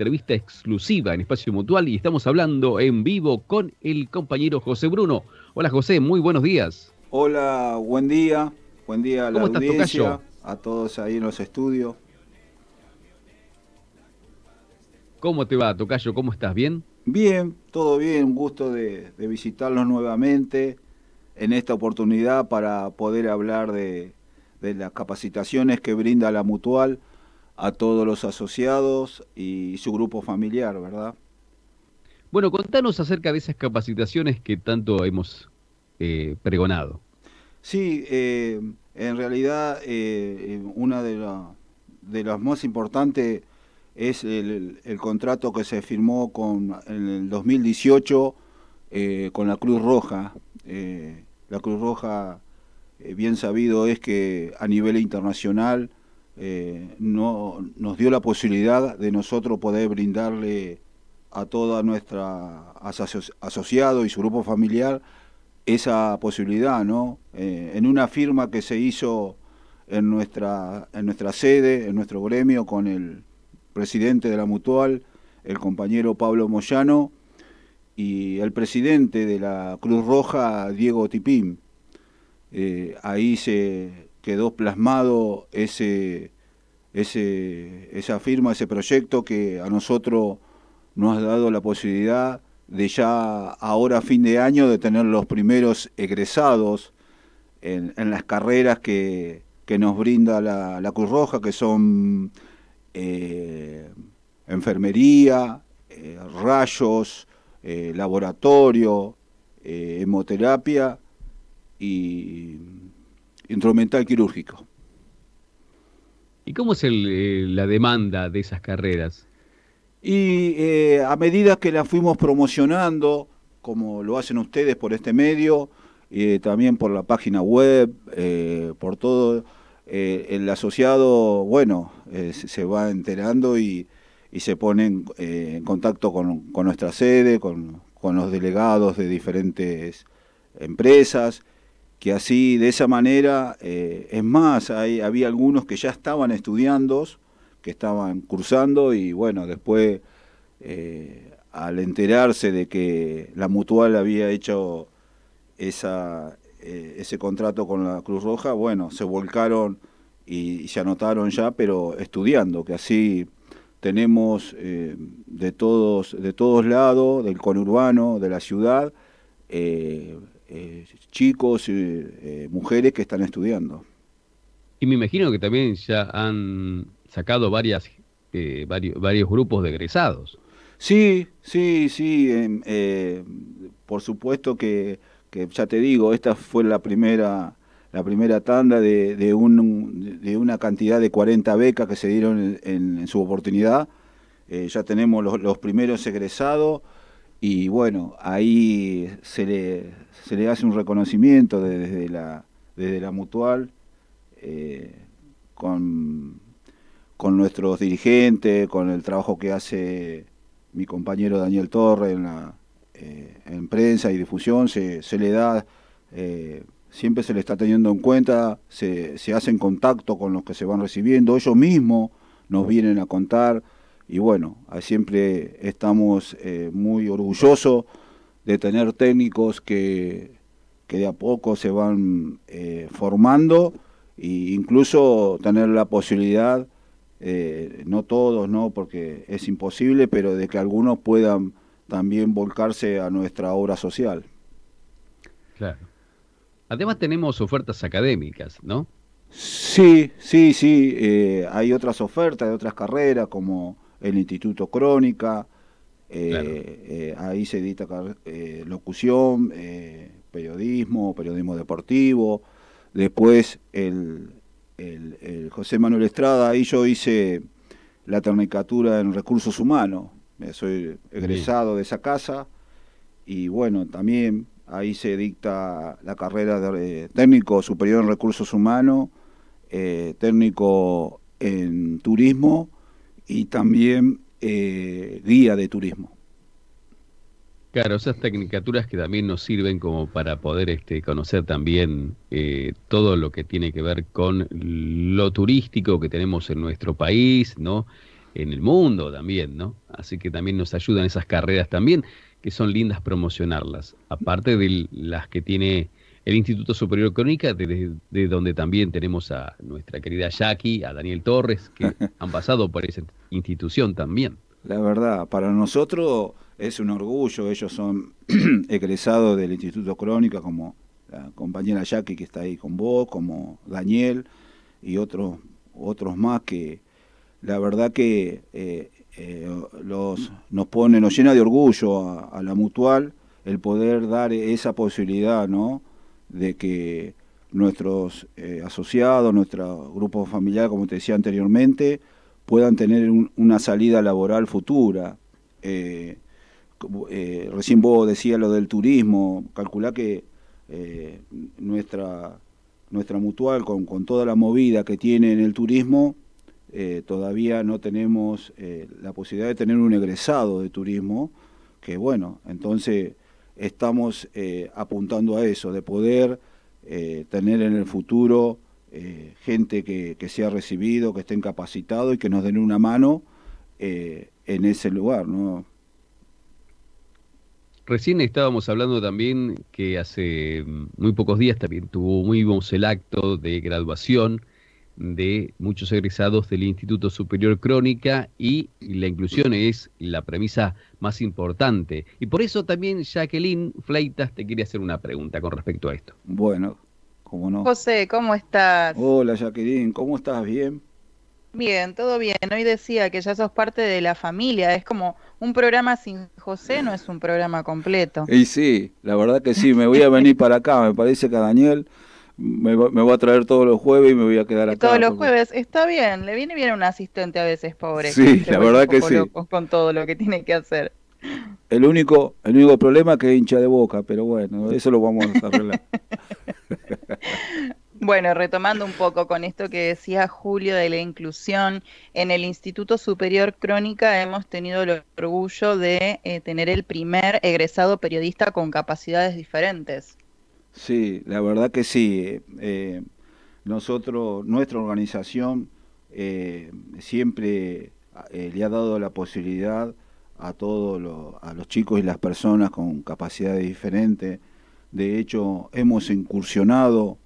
entrevista exclusiva en Espacio Mutual y estamos hablando en vivo con el compañero José Bruno. Hola José, muy buenos días. Hola, buen día. Buen día a la audiencia, a todos ahí en los estudios. ¿Cómo te va, Tocayo? ¿Cómo estás? ¿Bien? Bien, todo bien. Un gusto de, de visitarlos nuevamente en esta oportunidad para poder hablar de, de las capacitaciones que brinda la Mutual a todos los asociados y su grupo familiar, ¿verdad? Bueno, contanos acerca de esas capacitaciones que tanto hemos eh, pregonado. Sí, eh, en realidad eh, una de, las más importantes es el, contrato que se firmó con, en el 2018 con la Cruz Roja. la Cruz Roja, bien sabido, es que a nivel internacional eh, no, nos dio la posibilidad de nosotros poder brindarle a toda nuestra asociado y su grupo familiar esa posibilidad, ¿no? Eh, en una firma que se hizo en nuestra, en nuestra sede, en nuestro gremio, con el presidente de la Mutual, el compañero Pablo Moyano, y el presidente de la Cruz Roja, Diego Tipín. Eh, ahí se, quedó plasmado ese, ese, esa firma, ese proyecto que a nosotros nos ha dado la posibilidad de ya ahora a fin de año de tener los primeros egresados en, las carreras que, que nos brinda la, Cruz Roja, que son eh, enfermería, eh, rayos, eh, laboratorio, hemoterapia y instrumental quirúrgico. ¿Y cómo es eh, la demanda de esas carreras? Y eh, a medida que las fuimos promocionando, como lo hacen ustedes por este medio, y eh, también por la página web, por todo, el asociado, bueno, se va enterando y, se pone en, contacto con, nuestra sede, con, con los delegados de diferentes empresas que así, de esa manera, eh, es más, había algunos que ya estaban estudiando, que estaban cursando y bueno, después eh, al enterarse de que la mutual había hecho esa, eh, ese contrato con la Cruz Roja, bueno, se volcaron y, se anotaron ya, pero estudiando, que así tenemos de, todos, de todos lados, del conurbano, de la ciudad, eh, chicos, y eh, eh, mujeres que están estudiando. Y me imagino que también ya han sacado varias, varios, varios grupos de egresados. Sí, sí, sí. Em, por supuesto que, ya te digo, esta fue la primera, la primera tanda de, de, una cantidad de 40 becas que se dieron en, su oportunidad. ya tenemos los primeros egresados y bueno, ahí se le, hace un reconocimiento desde la, la mutual eh, con, nuestros dirigentes, con el trabajo que hace mi compañero Daniel Torre en, la, eh, prensa y difusión, se, le da, eh, siempre se le está teniendo en cuenta, se, se hace contacto con los que se van recibiendo, ellos mismos nos vienen a contar y bueno, siempre estamos eh, muy orgullosos de tener técnicos que, de a poco se van eh, formando e incluso tener la posibilidad, eh, no todos, no porque es imposible, pero de que algunos puedan también volcarse a nuestra obra social. Claro. Además tenemos ofertas académicas, ¿no? Sí, sí, sí. hay otras ofertas de otras carreras como el Instituto Crónica, eh, eh, ahí se dicta eh, locución, periodismo, periodismo deportivo. Después el, José Manuel Estrada, ahí yo hice la ternicatura en recursos humanos. Soy egresado de esa casa y bueno, también ahí se dicta la carrera de técnico superior en recursos humanos, técnico en turismo y también eh, guía de turismo. Claro, esas tecnicaturas que también nos sirven como para poder este, conocer también eh, todo lo que tiene que ver con lo turístico que tenemos en nuestro país, ¿no? En el mundo también, ¿no? Así que también nos ayudan esas carreras también, que son lindas promocionarlas, aparte de las que tiene el Instituto Superior Crónica, desde de donde también tenemos a nuestra querida Jackie, a Daniel Torres, que han pasado por esa institución también. La verdad, para nosotros es un orgullo, ellos son egresados del Instituto Crónica, como la compañera Jackie que está ahí con vos, como Daniel y otros, otros más que la verdad que eh, eh, los, nos pone, nos llena de orgullo a la mutual el poder dar esa posibilidad, ¿no? de que nuestros eh, asociados, nuestro grupo familiar, como te decía anteriormente, puedan tener una salida laboral futura. Eh, eh, recién vos decías lo del turismo, calculá que nuestra, nuestra mutual, con, con, toda la movida que tiene en el turismo, todavía no tenemos la posibilidad de tener un egresado de turismo, que bueno, entonces estamos eh, apuntando a eso, de poder eh, tener en el futuro eh, gente que, que, sea recibido, que esté capacitado y que nos den una mano en ese lugar, Recién estábamos hablando también que hace mm, muy pocos días también tuvo muy el acto de graduación de muchos egresados del Instituto Superior Crónica y la inclusión es la premisa más importante. Y por eso también Jacqueline Fleitas te quiere hacer una pregunta con respecto a esto. Bueno, cómo no. José, ¿cómo estás? Hola Jacqueline, ¿cómo estás? ¿Bien? Bien, todo bien. Hoy decía que ya sos parte de la familia. Es como un programa sin José no es un programa completo. Y sí, la verdad que sí, me voy a venir para acá. Me parece que a Daniel me, voy a traer todos los jueves y me voy a quedar acá. Todos los jueves, está bien, le viene bien un asistente a veces, pobre. Sí, la verdad que sí. Con todo lo que tiene que hacer. El único, el único problema es que hincha de boca, pero bueno, eso lo vamos a arreglar. Bueno, retomando un poco con esto que decía Julio de la inclusión, en el Instituto Superior Crónica hemos tenido el orgullo de eh, tener el primer egresado periodista con capacidades diferentes. Sí, la verdad que sí. Eh, nosotros, nuestra organización eh, siempre eh, le ha dado la posibilidad a todos a los chicos y las personas con capacidades diferentes. De hecho, hemos incursionado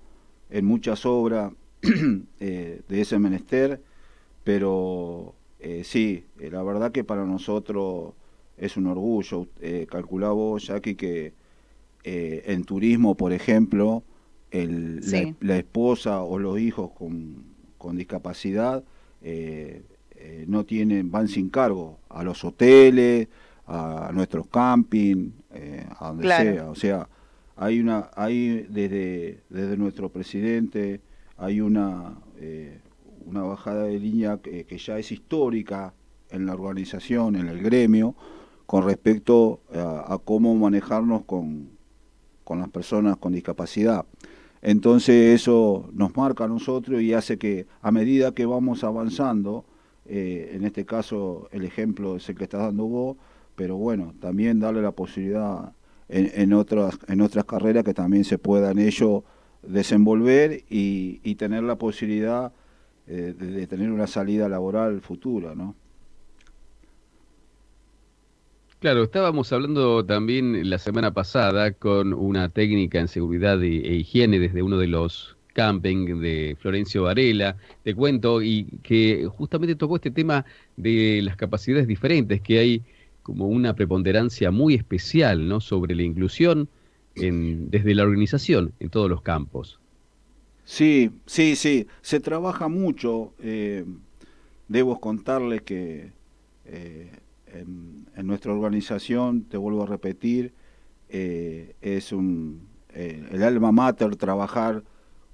en muchas obras de ese menester, pero sí, la verdad que para nosotros es un orgullo. calculaba vos, Jackie, que eh, en turismo, por ejemplo, el, la, esposa o los hijos con, discapacidad eh, eh, no tienen, van sin cargo a los hoteles, a, nuestros camping, a donde sea. O sea, hay una, hay desde, desde nuestro presidente, hay una una bajada de línea que, ya es histórica en la organización, en el gremio, con respecto a, a cómo manejarnos con, con las personas con discapacidad. Entonces eso nos marca a nosotros y hace que a medida que vamos avanzando, eh, en este caso el ejemplo es el que estás dando vos, pero bueno, también darle la posibilidad en, otras, en otras carreras que también se puedan ellos desenvolver y, tener la posibilidad eh, de, tener una salida laboral futura, ¿no? Claro, estábamos hablando también la semana pasada con una técnica en seguridad e, higiene desde uno de los camping de Florencio Varela, te cuento, y que justamente tocó este tema de las capacidades diferentes, que hay como una preponderancia muy especial ¿no? sobre la inclusión desde la organización en todos los campos. Sí, sí, sí, se trabaja mucho. Eh, debo contarles que eh, en, nuestra organización, te vuelvo a repetir, eh, es un, eh, el alma mater trabajar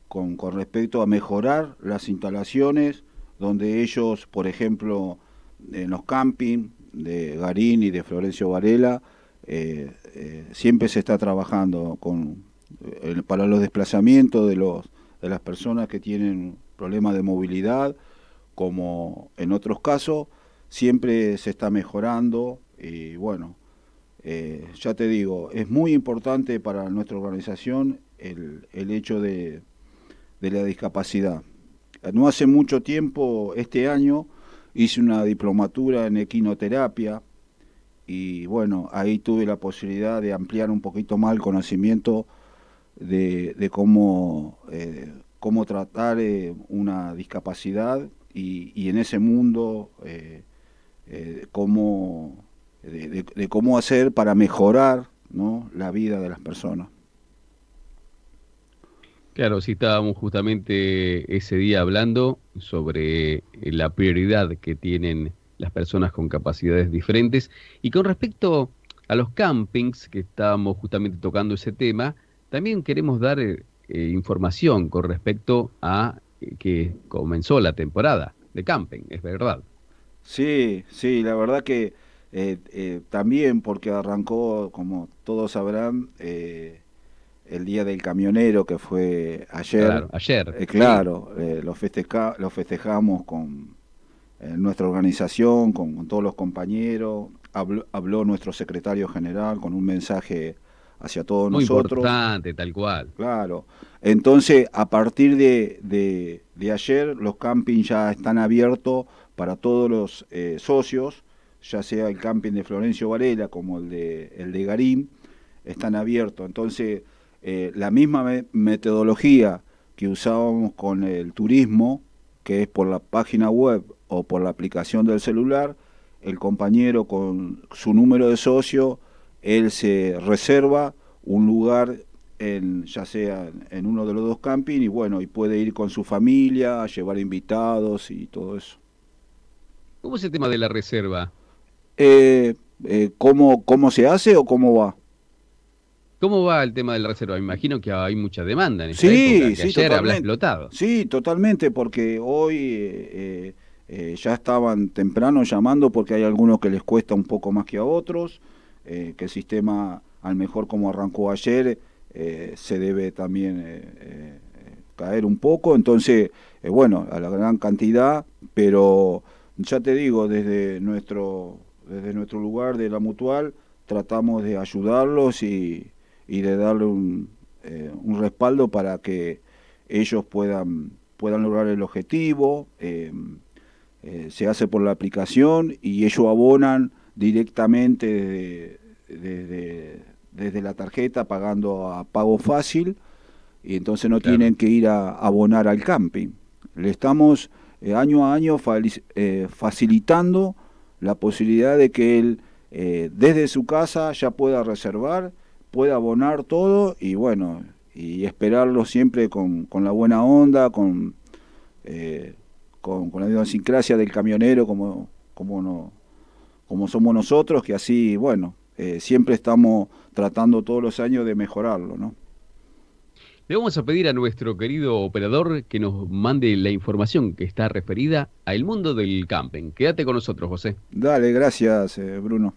con, con, respecto a mejorar las instalaciones donde ellos, por ejemplo, en los campings de Garín y de Florencio Varela, eh, siempre se está trabajando con, para los desplazamientos de, los, de las personas que tienen problemas de movilidad, como en otros casos, siempre se está mejorando y bueno, eh, ya te digo, es muy importante para nuestra organización el, el hecho de, la discapacidad. No hace mucho tiempo, este año, hice una diplomatura en equinoterapia y bueno, ahí tuve la posibilidad de ampliar un poquito más el conocimiento de, cómo, eh, cómo tratar eh, una discapacidad y, en ese mundo... Eh, cómo, de, cómo hacer para mejorar ¿no? la vida de las personas. Claro, sí estábamos justamente ese día hablando sobre eh, la prioridad que tienen las personas con capacidades diferentes y con respecto a los campings, que estábamos justamente tocando ese tema, también queremos dar eh, información con respecto a que comenzó la temporada de camping, es verdad. Sí, sí, la verdad que eh, eh, también porque arrancó, como todos sabrán, eh, el Día del Camionero, que fue ayer. Claro, ayer. claro, lo, lo festejamos con nuestra organización, con, todos los compañeros. Habló, nuestro secretario general con un mensaje hacia todos Muy nosotros. importante, tal cual. Claro. Entonces, a partir de, de, de ayer, los campings ya están abiertos para todos los eh, socios, ya sea el camping de Florencio Varela como el de, el de Garín, están abiertos. Entonces, eh, la misma metodología que usábamos con el turismo, que es por la página web o por la aplicación del celular, el compañero con su número de socio, él se reserva un lugar en, ya sea en uno de los dos campings y bueno, y puede ir con su familia, llevar invitados y todo eso. ¿Cómo es el tema de la reserva? Eh, eh, ¿cómo, se hace o cómo va? ¿Cómo va el tema de la reserva? Me imagino que hay mucha demanda en esta sí, sí, ayer habla explotado. Sí, totalmente, porque hoy eh, ya estaban temprano llamando porque hay algunos que les cuesta un poco más que a otros, que el sistema, al mejor como arrancó ayer, se debe también caer un poco. Entonces, bueno, a la gran cantidad, pero ya te digo, desde nuestro, desde nuestro lugar de la mutual, tratamos de ayudarlos y, de darle eh, un, respaldo para que ellos puedan, puedan lograr el objetivo. Em, eh, se hace por la aplicación y ellos abonan directamente desde, la tarjeta pagando a pago fácil y entonces no tienen que ir a, a abonar al camping. Le estamos eh, año a año eh, facilitando la posibilidad de que él eh, desde su casa ya pueda reservar, pueda abonar todo y bueno, y esperarlo siempre con, la buena onda, con, con, con, la idiosincrasia del camionero como, como, no, como somos nosotros, que así, bueno, siempre estamos tratando todos los años de mejorarlo, ¿no? Le vamos a pedir a nuestro querido operador que nos mande la información que está referida al mundo del camping. Quédate con nosotros, José. Dale, gracias, eh, Bruno.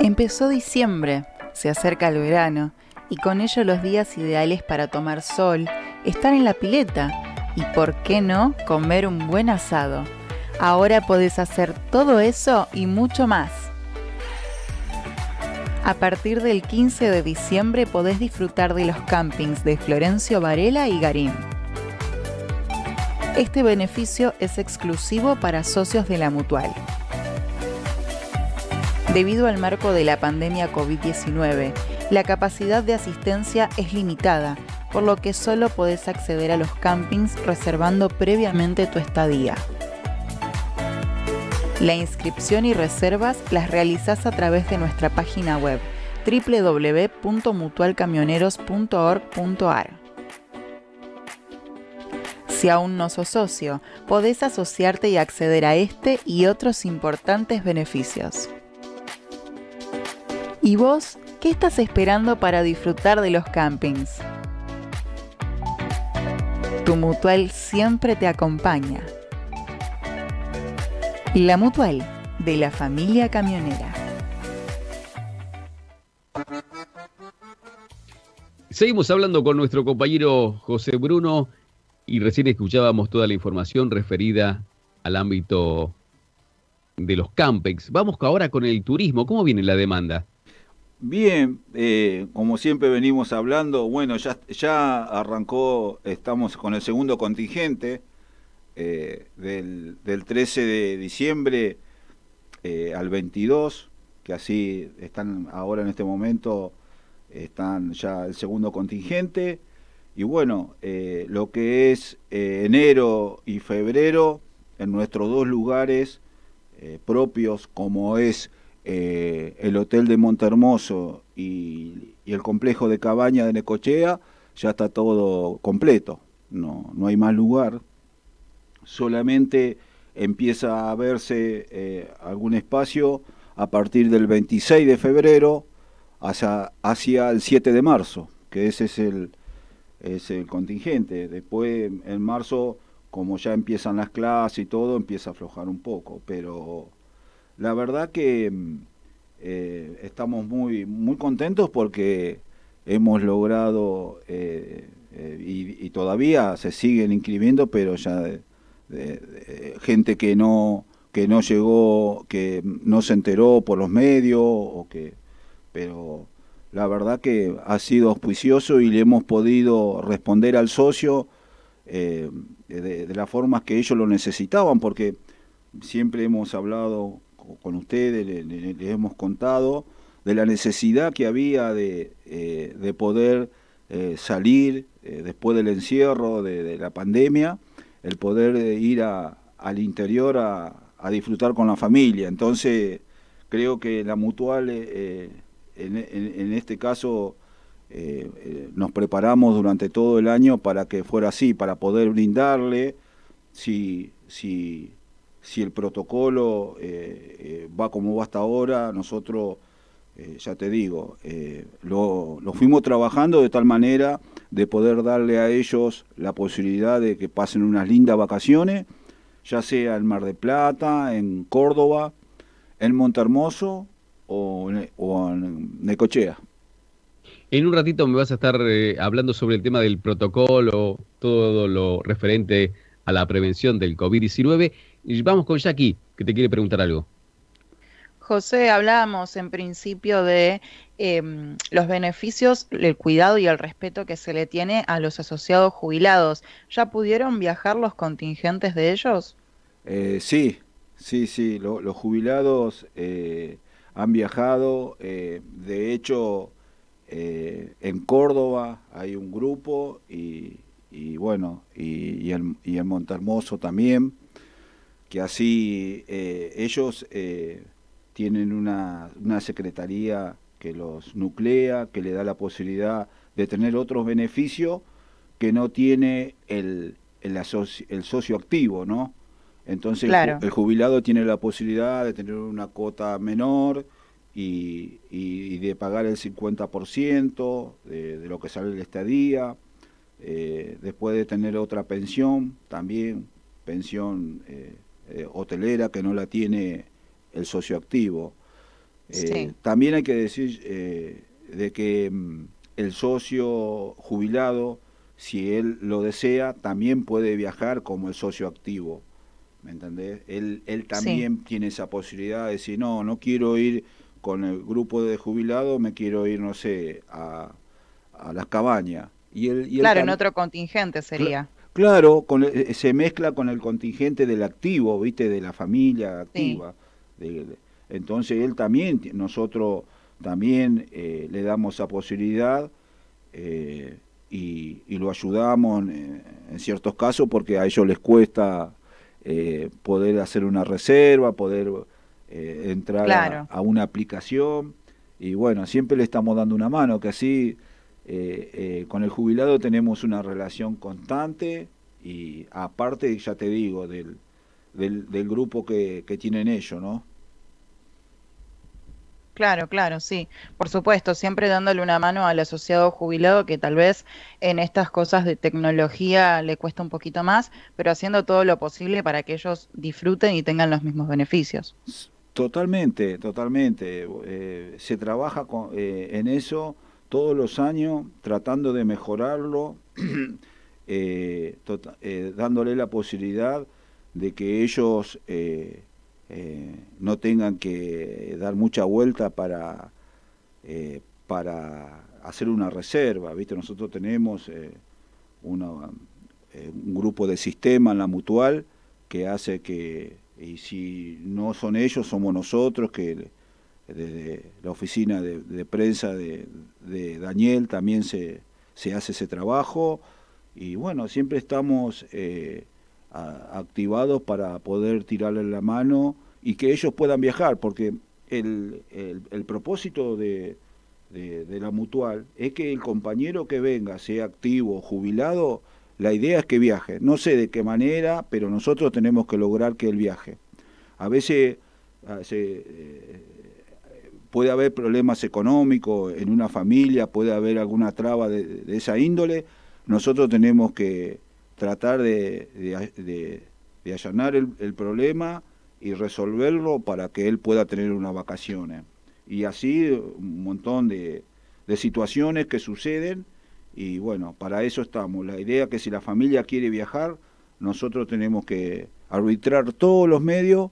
Empezó diciembre, se acerca el verano y con ello los días ideales para tomar sol, estar en la pileta y, por qué no, comer un buen asado. Ahora podés hacer todo eso y mucho más a partir del 15 de diciembre podés disfrutar de los campings de Florencio Varela y Garín. Este beneficio es exclusivo para socios de la Mutual. Debido al marco de la pandemia COVID-19, la capacidad de asistencia es limitada, por lo que solo podés acceder a los campings reservando previamente tu estadía. La inscripción y reservas las realizas a través de nuestra página web www.mutualcamioneros.org.ar. Si aún no sos socio, podés asociarte y acceder a este y otros importantes beneficios. ¿Y vos qué estás esperando para disfrutar de los campings? Tu mutual siempre te acompaña. La Mutual de la familia camionera. Seguimos hablando con nuestro compañero José Bruno y recién escuchábamos toda la información referida al ámbito de los campex. Vamos ahora con el turismo. ¿Cómo viene la demanda? Bien, eh, como siempre venimos hablando, bueno, ya, ya arrancó, estamos con el segundo contingente eh, del, 13 de diciembre eh, al 22, que así están ahora en este momento, están ya el segundo contingente. Y bueno, eh, lo que es enero y febrero, en nuestros dos lugares propios, como es el Hotel de Montermoso y, y el complejo de cabaña de Necochea, ya está todo completo. No, no hay más lugar solamente empieza a verse eh, algún espacio a partir del 26 de febrero hacia, hacia el 7 de marzo, que ese es el, es contingente. Después, en marzo, como ya empiezan las clases y todo, empieza a aflojar un poco, pero la verdad que mm, eh, estamos muy, muy contentos porque hemos logrado eh, y, y, todavía se siguen inscribiendo, pero ya de gente que no, que no llegó, que no se enteró por los medios, o que, pero la verdad que ha sido auspicioso y le hemos podido responder al socio eh, de, de, las formas que ellos lo necesitaban, porque siempre hemos hablado con ustedes, les le, hemos contado de la necesidad que había de, eh, poder eh, salir después del encierro, de la pandemia, el poder eh, ir a, al interior a, disfrutar con la familia. Entonces, creo que la mutual, eh, eh, en, en, este caso, nos preparamos durante todo el año para que fuera así, para poder brindarle, si, si, el protocolo va como va hasta ahora, nosotros, ya te digo, lo, lo fuimos trabajando de tal manera de poder darle a ellos la posibilidad de que pasen unas lindas vacaciones, ya sea en Mar de Plata, en Córdoba, en Montermoso o, o en Necochea. En un ratito me vas a estar eh, hablando sobre el tema del protocolo, todo lo referente a la prevención del COVID-19. Y vamos con Jackie, que te quiere preguntar algo. José, hablábamos en principio de em, los beneficios, el cuidado y el respeto que se le tiene a los asociados jubilados. ¿Ya pudieron viajar los contingentes de ellos? Eh, sí, sí, sí, los jubilados eh, han viajado. Eh, de hecho, en Córdoba hay un grupo y, bueno, y, en, y en Montermoso también, que así ellos tienen una, secretaría que los nuclea, que le da la posibilidad de tener otros beneficios que no tiene el, el, socio activo, ¿no? Entonces el jubilado tiene la posibilidad de tener una cuota menor y, de pagar el 50% de, lo que sale el estadía, eh, después de tener otra pensión, también pensión eh, eh, hotelera que no la tiene el socio activo. Eh, también hay que decir eh, de que mm, el socio jubilado, si él lo desea, también puede viajar como el socio activo. ¿Me entendés? Él, él también tiene esa posibilidad de decir, no, no quiero ir con el grupo de jubilados, me quiero ir, no sé, a, a las cabañas. Y él, y claro, en otro contingente sería. claro, eh, se mezcla con el contingente del activo, ¿viste? De la familia activa entonces él también, nosotros también eh, le damos esa posibilidad eh, y, lo ayudamos en, ciertos casos porque a ellos les cuesta eh, poder hacer una reserva, poder entrar a, una aplicación. Y bueno, siempre le estamos dando una mano, que así con el jubilado tenemos una relación constante y aparte, ya te digo, del del, grupo que, tienen ellos, ¿no? Claro, claro, sí, por supuesto, siempre dándole una mano al asociado jubilado que tal vez en estas cosas de tecnología le cuesta un poquito más, pero haciendo todo lo posible para que ellos disfruten y tengan los mismos beneficios. Totalmente, totalmente. Eh, se trabaja eh, en eso todos los años, tratando de mejorarlo, eh, tota, dándole la posibilidad de que ellos eh, eh, no tengan que dar mucha vuelta para, eh, para hacer una reserva. ¿viste? Nosotros tenemos un grupo de sistema en la mutual que hace que, y si no son ellos, somos nosotros, que desde la oficina de, prensa de, Daniel también se, hace ese trabajo. Y bueno, siempre estamos activados para poder tirarle la mano y que ellos puedan viajar, porque el, el, propósito de, de, la mutual es que el compañero que venga, sea activo, jubilado, la idea es que viaje. No sé de qué manera, pero nosotros tenemos que lograr que él viaje. A veces eh, puede haber problemas económicos en una familia, puede haber alguna traba de esa índole. Nosotros tenemos que, tratar de, allanar el, problema y resolverlo para que él pueda tener unas vacaciones. Y así un montón de, de situaciones que suceden y bueno, para eso estamos. La idea es que si la familia quiere viajar, nosotros tenemos que arbitrar todos los medios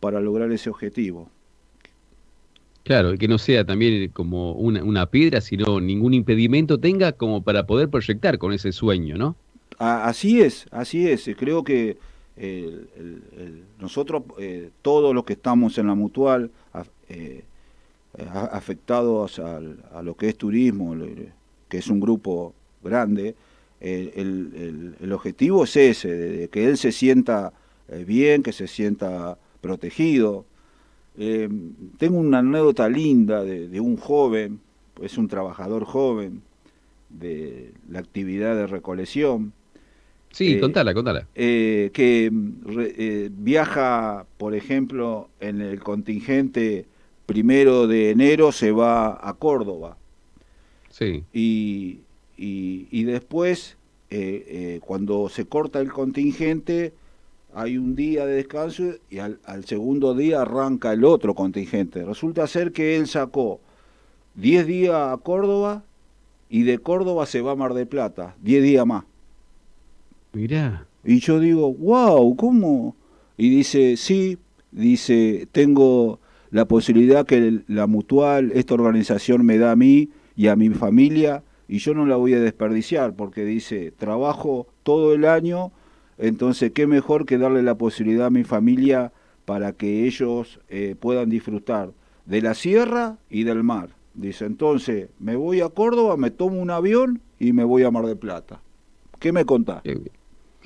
para lograr ese objetivo. Claro, que no sea también como una, una piedra, sino ningún impedimento tenga como para poder proyectar con ese sueño, ¿no? así es, así es. Eh, creo que nosotros, eh, todos los que estamos en la mutual, eh, afectados al, a lo que es turismo, que es un grupo grande, el, objetivo es ese, que él se sienta bien, que se sienta protegido. tengo una anécdota linda de un joven, es un trabajador joven de la actividad de recolección, Sí, eh, contala, contala. Eh, que mm, eh, viaja, por ejemplo, en el contingente primero de enero, se va a Córdoba. Sí. Y, y, y después, cuando se corta el contingente, hay un día de descanso y al, al segundo día arranca el otro contingente. Resulta ser que él sacó 10 días a Córdoba y de Córdoba se va a Mar de Plata, 10 días más. Mirá. Y yo digo, wow, ¿cómo? Y dice, sí, dice, tengo la posibilidad que la mutual, esta organización me da a mí y a mi familia, y yo no la voy a desperdiciar, porque dice, trabajo todo el año, entonces qué mejor que darle la posibilidad a mi familia para que ellos eh, puedan disfrutar de la sierra y del mar. Dice, entonces me voy a Córdoba, me tomo un avión y me voy a Mar de Plata. ¿Qué me contás?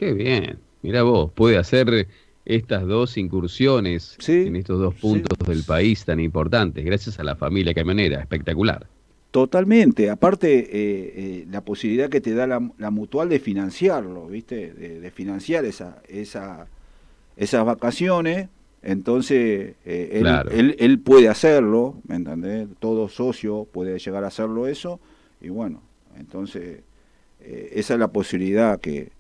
Qué bien. Mira vos, puede hacer estas dos incursiones en estos dos puntos del país tan importantes, gracias a la familia camionera, espectacular. Totalmente, aparte eh, eh, la posibilidad que te da la, mutual de financiarlo, ¿viste? De, financiar esa, esas vacaciones, entonces eh, él, puede hacerlo, ¿me entendés? Todo socio puede llegar a hacerlo eso, y bueno, entonces esa es la posibilidad que,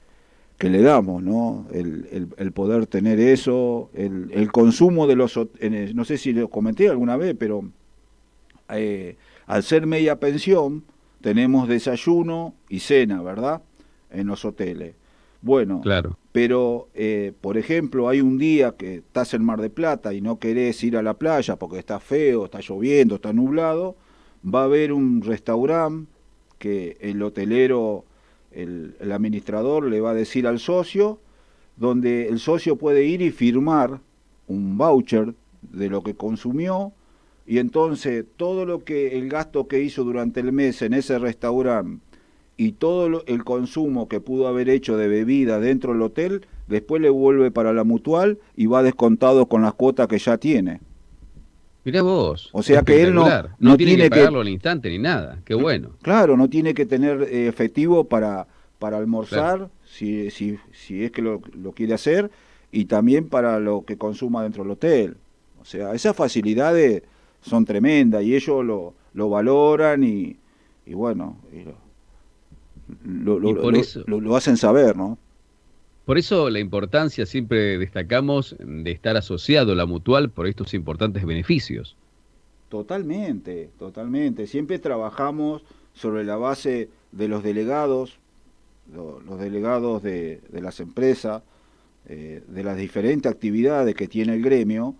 que le damos, ¿no? El, poder tener eso, el, consumo de los... No sé si lo comenté alguna vez, pero eh, al ser media pensión, tenemos desayuno y cena, ¿verdad? En los hoteles. Bueno, claro. pero eh, por ejemplo, hay un día que estás en Mar de Plata y no querés ir a la playa porque está feo, está lloviendo, está nublado, va a haber un restaurante que el hotelero el, administrador le va a decir al socio, donde el socio puede ir y firmar un voucher de lo que consumió y entonces todo lo que el gasto que hizo durante el mes en ese restaurante y todo el consumo que pudo haber hecho de bebida dentro del hotel, después le vuelve para la mutual y va descontado con las cuotas que ya tiene. Mirá vos. O sea que él no, no, tiene, que pagarlo al instante ni nada. Qué bueno. Claro, no tiene que tener eh, efectivo para, para almorzar, si, si, si es que lo, lo, quiere hacer, y también para lo que consuma dentro del hotel. O sea, esas facilidades son tremendas y ellos lo, lo valoran y, y bueno, lo, lo hacen saber, ¿no? Por eso la importancia, siempre destacamos, de estar asociado a la mutual por estos importantes beneficios. Totalmente, totalmente. Siempre trabajamos sobre la base de los delegados, los delegados de, las empresas, eh, de las diferentes actividades que tiene el gremio.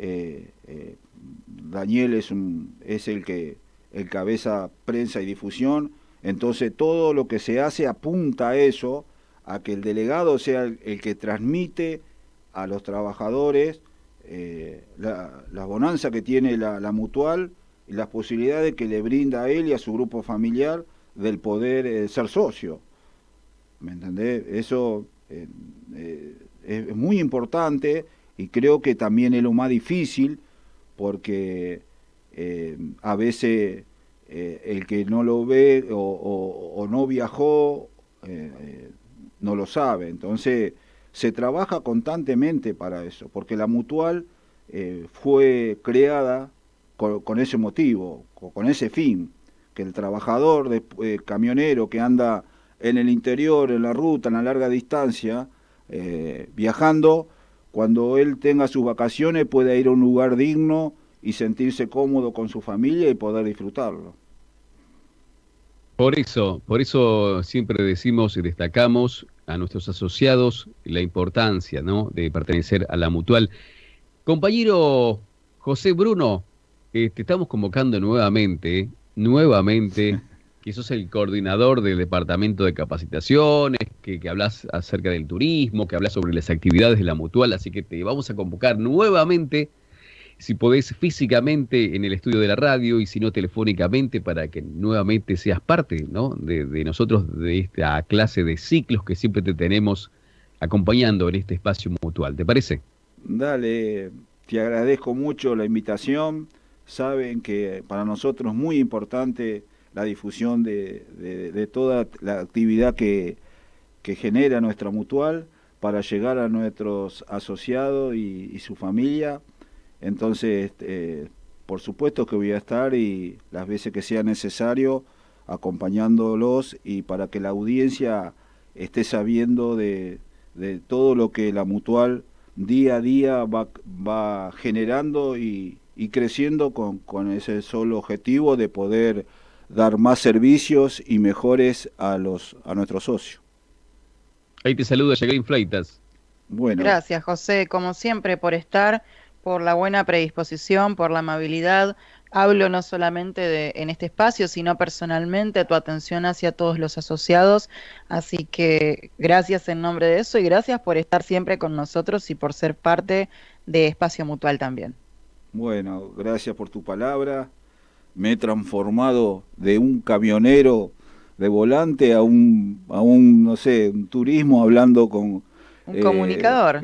Eh, eh, Daniel es, un, es el que el cabeza prensa y difusión, entonces todo lo que se hace apunta a eso a que el delegado sea el, que transmite a los trabajadores eh, la, bonanza que tiene la, mutual y las posibilidades que le brinda a él y a su grupo familiar del poder eh, ser socio. ¿Me entendés? Eso eh, es muy importante y creo que también es lo más difícil porque a veces el que no lo ve o no viajó no lo sabe. Entonces, se trabaja constantemente para eso, porque la mutual eh, fue creada con, ese motivo, con, ese fin, que el trabajador eh, camionero que anda en el interior, en la ruta, en la larga distancia, eh, viajando, cuando él tenga sus vacaciones pueda ir a un lugar digno y sentirse cómodo con su familia y poder disfrutarlo. Por eso, por eso siempre decimos y destacamos a nuestros asociados la importancia ¿no? de pertenecer a la mutual. Compañero José Bruno, eh, te estamos convocando nuevamente, nuevamente, que sos el coordinador del departamento de capacitaciones, que, que hablas acerca del turismo, que hablas sobre las actividades de la mutual, así que te vamos a convocar nuevamente si podés físicamente en el estudio de la radio y si no telefónicamente para que nuevamente seas parte ¿no? de, nosotros, de esta clase de ciclos que siempre te tenemos acompañando en este espacio mutual. ¿Te parece? Dale, te agradezco mucho la invitación. Saben que para nosotros es muy importante la difusión de, de, toda la actividad que, que genera nuestra mutual para llegar a nuestros asociados y su familia entonces, este, por supuesto que voy a estar y las veces que sea necesario acompañándolos y para que la audiencia esté sabiendo de, todo lo que la mutual día a día va, generando y, creciendo con, ese solo objetivo de poder dar más servicios y mejores a los a nuestros socios. Ahí te saluda Jacqueline Fleitas. Bueno. Gracias, José, como siempre, por estar por la buena predisposición, por la amabilidad. Hablo no solamente de, en este espacio, sino personalmente, a tu atención hacia todos los asociados. Así que gracias en nombre de eso y gracias por estar siempre con nosotros y por ser parte de Espacio Mutual también. Bueno, gracias por tu palabra. Me he transformado de un camionero de volante a un, a un no sé, un turismo hablando con, un eh, comunicador.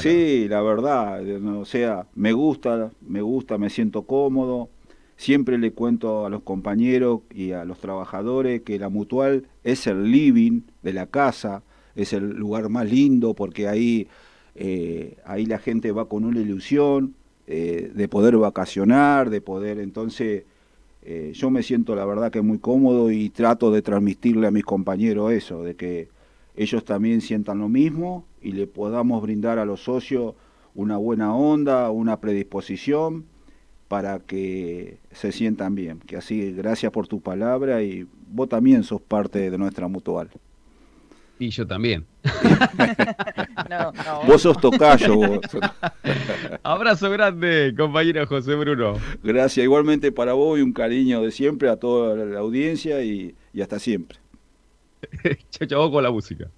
Sí, la verdad. Eh, o sea, me gusta, me gusta, me siento cómodo. Siempre le cuento a los compañeros y a los trabajadores que la mutual es el living de la casa, es el lugar más lindo porque ahí, eh, ahí la gente va con una ilusión de poder vacacionar, de poder entonces... yo me siento la verdad que muy cómodo y trato de transmitirle a mis compañeros eso, de que ellos también sientan lo mismo y le podamos brindar a los socios una buena onda, una predisposición para que se sientan bien. Que así, gracias por tu palabra y vos también sos parte de nuestra mutual. Y yo también. vos sos tocayo. Abrazo grande, compañero José Bruno. Gracias, igualmente para vos y un cariño de siempre a toda la audiencia y, hasta siempre. chao, chao con la música.